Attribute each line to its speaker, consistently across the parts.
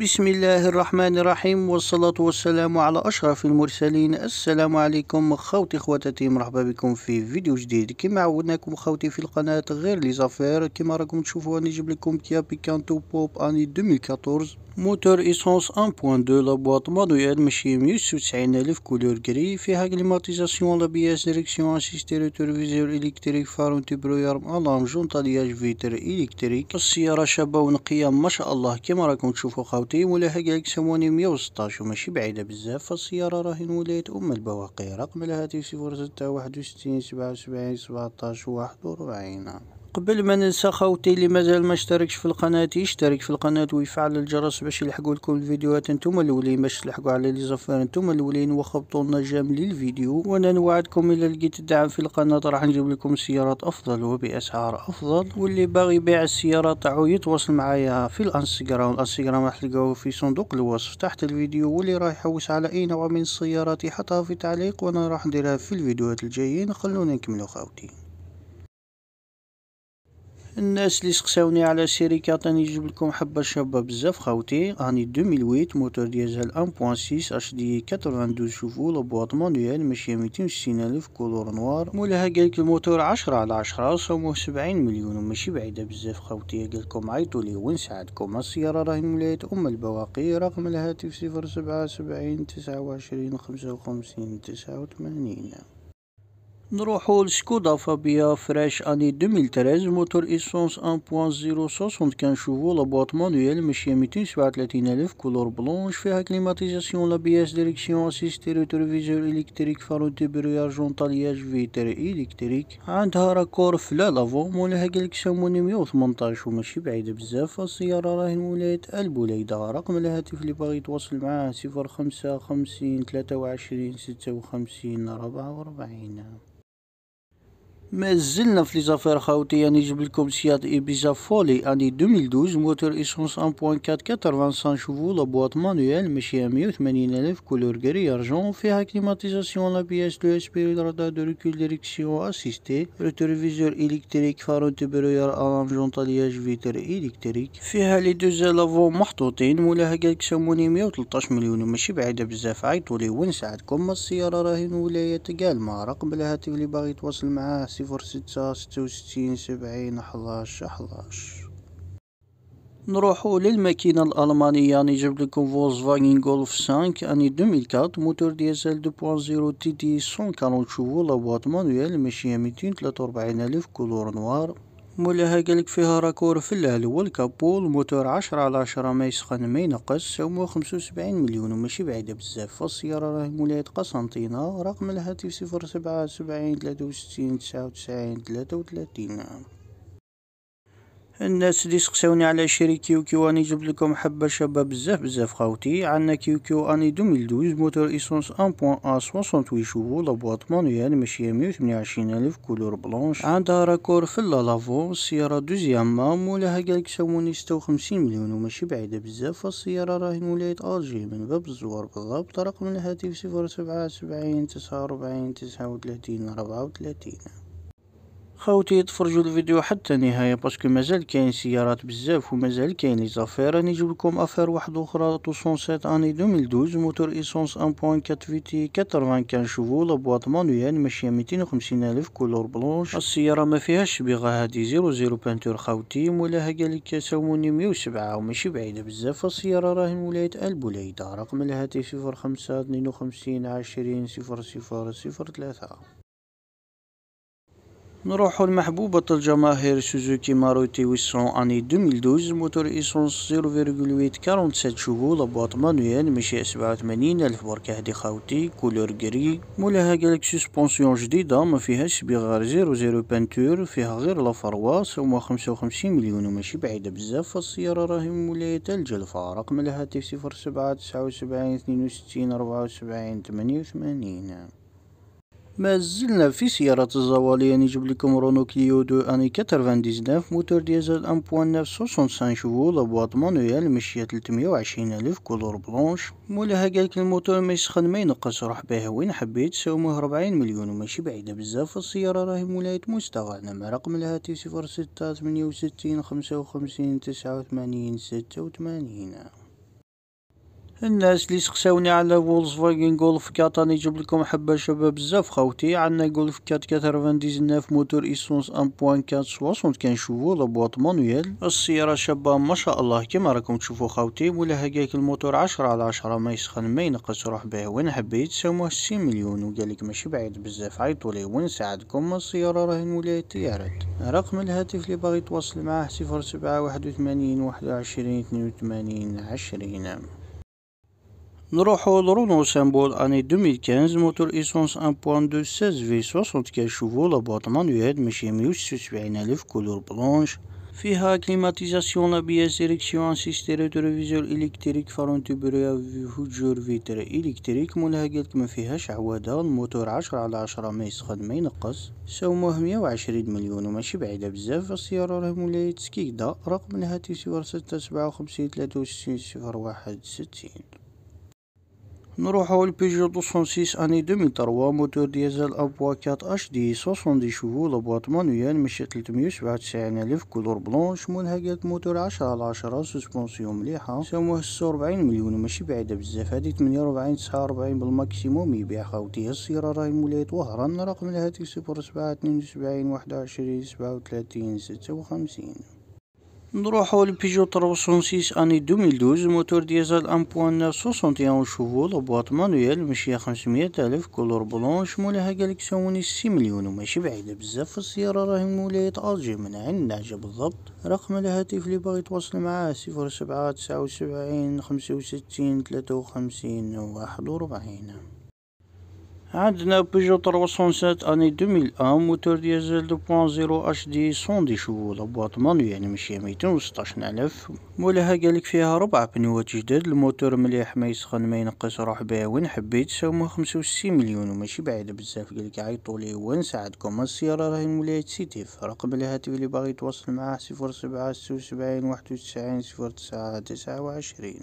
Speaker 1: بسم الله الرحمن الرحيم والصلاة والسلام على أشرف المرسلين السلام عليكم خوتي خواتاتي مرحبا بكم في فيديو جديد كما عودناكم خوتي في القناة غير لي زافير كما راكم تشوفوا نجيب لكم كيا بيكانتو بوب اني 2014 موتور ايسونس 1.2 لابواط مانويل ماشي 190 الف كولور كري فيها كليماتيزاسيون لابياس ديريكسيون اسيستي روتورفيزور الكتريك فارون انتبرويار الام جونتالياج فيتر الكتريك السيارة شابة ونقية ما شاء الله كما راكم تشوفوا خوتي صوتي ولا حق يسموني مية وماشي بعيدة بزاف فالسيارة راهي ولايه أم البواقي رقم الهاتف صفر ستة واحد وستين سبعة وسبعين واحد وربعين قبل ما ننسى خاوتي اللي مازال ما اشتركش في القناة يشترك في القناة ويفعل الجرس باش يلحقوا لكم الفيديوهات انتم الاولين باش تلحقوا على لي زفار انتم الاولين وخبطوا لنا جام للفيديو وانا نوعدكم الى لقيت الدعم في القناة راح نجيب لكم سيارات افضل وباسعار افضل واللي باغي يبيع السيارة تاعو يتواصل معايا في الانستغرام الانستغرام راح تلقاوه في صندوق الوصف تحت الفيديو واللي راح يحوس على اي نوع من السيارات يحطها في تعليق وانا راح نديرها في الفيديوهات الجايين خلونا نكملوا خاوتي الناس اللي سقساوني على الشركة تاني نجيب لكم حبة شابة بزاف خاوتي هاني 2008 موتور ديزل 1.6 HD 92 شوفو لبواط مانويل ماشية 260 الف كولور نوار مولاها قالك الموتور 10 على 10 صوموه 70 مليون وماشي بعيدة بزاف خاوتي قالكم عيطوا لي وين ساعدكم السيارة راهي مولات ام البواقي رقم الهاتف 077 29 55 89 نروحو لسكودا فابيا فريش اني 2013 موتور ايسونس 1.0 كان شوفو لا لابواط مانويل ماشية 237 الف كولور بلونش فيها كليماتيزاسيون لا بي اس ديريكسيون اسيستي فيزور الكتريك فارو دي برياج جونطالياج فيتر الكتريك عندها راكور فلا لافو مولاها موني 118 وماشي بعيدة بزاف السيارة راهي ولاية البوليدة رقم الهاتف اللي باغي يتواصل معاه 05 50 23 56 44 ما زلنا في ليزافير خاوتي يعني جبت لكم سيات ايبيزا فولي اني 2012 موتور ايسونس 1.4 85 شوفو لا بواط مانويل ماشي 180 الف كولور جري ارجون فيها كليماتيزاسيون لا بي اس لو اس بي رادار دو ريكول ديريكسيون اسيستي روتوريفيزور الكتريك فارو تبروير الام جونطالياج فيتر الكتريك فيها لي دو زالافو محطوطين مولاها قالك سموني 113 مليون ماشي بعيده بزاف عيطولي ونساعدكم السياره راهي من ولايه قالما رقم الهاتف اللي باغي يتواصل معاه صفر ستة ستة وستين سبعين أحداش أحداش نروحو للماكينة الألمانية نجيب لكم فولكسفاجن جولف 5 أني 2004 موتور ديزل 2.0 تي دي 140 شوفو لابواط مانويل ماشية ميتين تلاتة وربعين ألف كولور نوار مولاها قالك فيها راكور في العلو الكابول موتور عشرة على عشرة ما يسخن ما ينقص سومو خمسة وسبعين مليون وماشي بعيدة بزاف فالسيارة راه مولاية قسنطينة رقم الهاتف صفر سبعة سبعين تلاتة وستين تسعة وتسعين تلاتة وتلاتين الناس اللي سقساوني على شري كيو كيو اني جبت لكم حبه شابه بزاف بزاف خاوتي عندنا كيو كيو اني 2012 موتور ايسونس 1.1 68 شوفو لابواط مانويال ماشية 128 الف كولور بلونش عندها راكور في لا لافور السياره دوزيام مولاها قالك ساوني 56 مليون وماشي بعيده بزاف السياره راهي من ولايه الجي من باب الزوار بالضبط رقم الهاتف 077 49 39 34 خاوتي تفرجوا الفيديو حتى نهاية باسكو مازال كاين سيارات بزاف ومازال كاين لي زافير راني نجيب لكم افير واحد اخرى 207 اني 2012 موتور ايسونس 1.4 في تي 95 شوفو لا بواط مانويال ماشيه 250 الف كولور بلونش السياره ما فيهاش بيغا هادي زيرو زيرو بانتور خاوتي مولاها قالك ساموني 107 وماشي بعيده بزاف السياره راهي من ولايه البوليده رقم الهاتف 05 52 20 00 03 نروح المحبوبة الجماهير سوزوكي ماروتي ويسون اني 2012 موتور ايسونس 0.847 شوفو لابواط مانويل ماشي 87 الف بركة هدي خاوتي كولور كري مولاها قالك سسبونسيون جديدة ما فيهاش بي 00 بانتور فيها غير لا فروا سوما 55 مليون وماشي بعيدة بزاف فالسيارة راهي من ولاية الجلفة رقم الهاتف 07 79 62 74 88 ما زلنا في سيارة الزوالية نجيب لكم رونو كليو دو اني 99 موتور ديزل 1.9 65 شفول ابواط مانويال مشية 320 الف كولور بلونش مولا هاقالك الموتور ما يسخن ما ينقص روح به وين حبيت سومه 40 مليون وماشي بعيدة بزاف السيارة راهي مولاية مستغنى مع رقم الهاتف 06 68 55 89 86 الناس اللي سقساوني على فولكس فاجن جولف كات راني جبت لكم حبه شباب بزاف خاوتي عندنا جولف كات 99 موتور ايسونس 1.4 60 كنشوفو لابواط مانويل السياره شابه ما شاء الله كما راكم تشوفوا خاوتي مولاها هكاك الموتور 10 على 10 ما يسخن ما ينقص روح به وين حبيت سموه سي مليون وقالك ماشي بعيد بزاف عيطوا لي ونساعدكم السياره راهي مولاها ولايه تيارات رقم الهاتف اللي باغي يتواصل معاه 07 وعشرين 21 82 20 نروحو لرونو سامبول اني 2015 موتور ايسونس 1.2 16 في 64 شوفو لابواط مانويل ماشي 176 الف كولور بلونش فيها كليماتيزاسيون لابياس ديريكسيون سيستيري تلفزيون الكتريك فرون تبريا هجور فيتر الكتريك مولها قالك ما فيهاش عوادة الموتور عشرة على عشرة ما يسخن ما ينقص سوموه مية وعشرين مليون وماشي بعيدة بزاف السيارة راه مولاي تسكيكدا رقم لها تي صفر ستة سبعة وخمسين تلاتة صفر واحد ستين نروحو لبيجو 206 اني 2003 موتور ديزل ابوا 4 اش دي 70 شهور لبواط تلتميه مش 397 الف كولور بلونش منهجات موتور 10 على 10 سسبونسيون مليحة سموه 46 مليون ماشي بعيدة بزاف هادي 48 49 بالماكسيموم يبيع خاوتي السيارة راهي مولاية وهران رقم الهاتف 07 72 21 37 56 نروحو لبيجو 306 اني 2012 موتور ديزل 1.61 شوفو لبواط مانويل مشية 500 الف كولور بلون شمولها كالكسيوني 6 مليون وماشي بعيدة بزاف السيارة راهي مولاية الجي من عندنا عناجة بالضبط رقم الهاتف اللي باغي يتواصل معاه 07 79 65 53 41 عندنا بيجو 307 اني 2001 موتور ديزل 2.0 اتش دي 100 دي شوفو لابواط مانو يعني ماشي ميتين الف مولاها قالك فيها ربع بنوات جداد الموتور مليح ما يسخن ما ينقص روح بها وين حبيت ساومها 65 مليون وماشي بعيدة بزاف قالك عيطوا لي وين ساعدكم السيارة راهي مولات سيتيف رقم الهاتف اللي باغي يتواصل معاه 07 76 91 09 29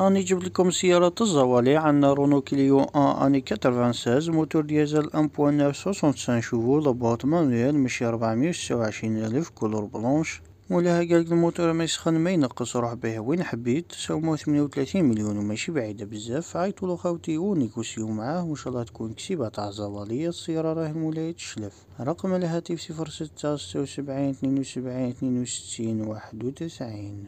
Speaker 1: راني جيب لكم سيارة الزوالي عندنا رونو كليو ان اني 96 موتور ديزل 1.965 شوفو ضباط مانويل مشي 426 الف كولور بلونش مولاها قالك الموتور ما يسخن ما ينقص روح به وين حبيت تساومو 38 مليون وماشي بعيدة بزاف عيطولو خاوتي ونيكوسيو معاه وان شاء الله تكون كسيبة تاع زوالية السيارة راهي مولاية تشلف رقم الهاتف صفر ستة ستة وسبعين اثنين وسبعين اثنين وستين واحد وتسعين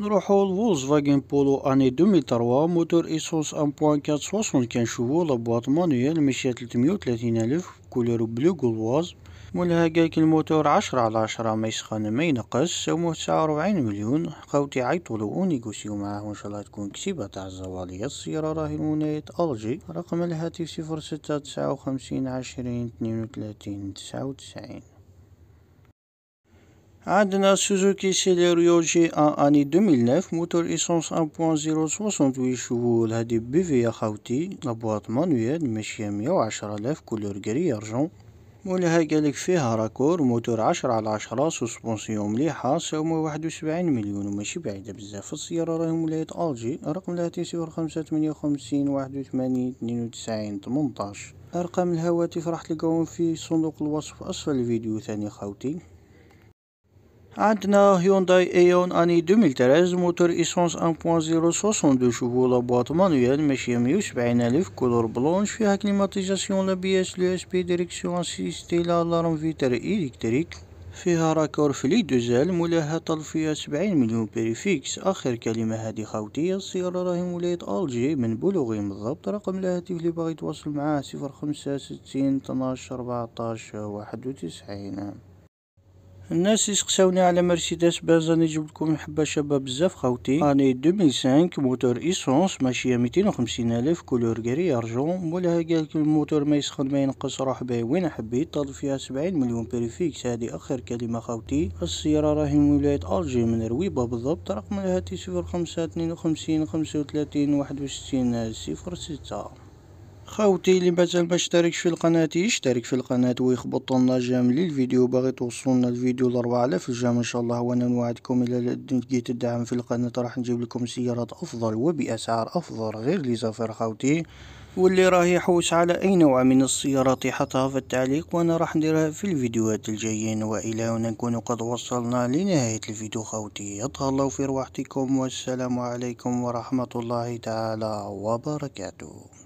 Speaker 1: نروحو لفولkswagen بولو اني 2003 موتور ايسوس سوسون كان شوفو كنشوفو لابواط مانويل مشية 330 الف كولور بلو كولواز مولها كايك الموتور عشرة على عشرة ما يسخن ما ينقص سموه تسعة وربعين مليون خاوتي عيطولو ونيكوسيو معاه وان شاء الله تكون كسيبة تاع الزوالية السيارة راهي لولاية الجي رقم الهاتف صفر ستة تسعة وخمسين عشرين اثنين وثلاثين تسعة وتسعين عندنا سوزوكي جي ان اني 2009 موتور ايسونس 1.068 شهول هادي بي في يا خاوتي لابواط مانويل ماشية مية وعشرة كولور جري ارجون مولاها قالك فيها راكور موتور عشرة على عشرة سوسبونسيون مليحة سوما واحد وسبعين مليون وماشي بعيدة بزاف السيارة راهي ولاية الجي رقم الهاتف تي خمسة تمنية وخمسين واحد وثمانين اثنين وتسعين تمنطاش ارقام الهواتف راح تلقاهم في صندوق الوصف اسفل الفيديو ثاني خاوتي عندنا هيونداي ايون اني 2013 موتور ايسونس 1.0 62 شبولة بواط مانويل ماشي 170 الف كولور بلونش فيها كليماتيزاسيون لا بي اس لو اس بي ديريكسيون اسيستي لا لارم فيتر الكتريك فيها راكور فلي دوزال مولاها طلفية 70 مليون بريفيكس اخر كلمة هادي خاوتي السيارة راهي مولاية الجي من بلوغي بالضبط رقم الهاتف اللي باغي يتواصل معاه 05 60 12 14 91 الناس يسقساوني على مرسيدس باز راني نجيب لكم حبه شابه بزاف خاوتي اني 2005 موتور ايسونس ماشي 250 الف كولور غري ارجون مولاها قالك الموتور ما يسخن ما ينقص روح به وين حبيت طال فيها 70 مليون بريفيكس هذه اخر كلمه خاوتي السياره راهي من ولايه الجي من رويبه بالضبط رقم الهاتف 05 52 35 61 06 خاوتي اللي مازال ما اشتركش في القناة يشترك في القناة ويخبط لنا جام للفيديو باغي توصلنا الفيديو لربعة آلاف جام ان شاء الله وانا نوعدكم الى لقيت الدعم في القناة راح نجيب لكم سيارات افضل وباسعار افضل غير لي زافير خاوتي واللي راه يحوس على اي نوع من السيارات يحطها في التعليق وانا راح نديرها في الفيديوهات الجايين والى هنا نكون قد وصلنا لنهاية الفيديو خاوتي يتهلاو في رواحتكم والسلام عليكم ورحمة الله تعالى وبركاته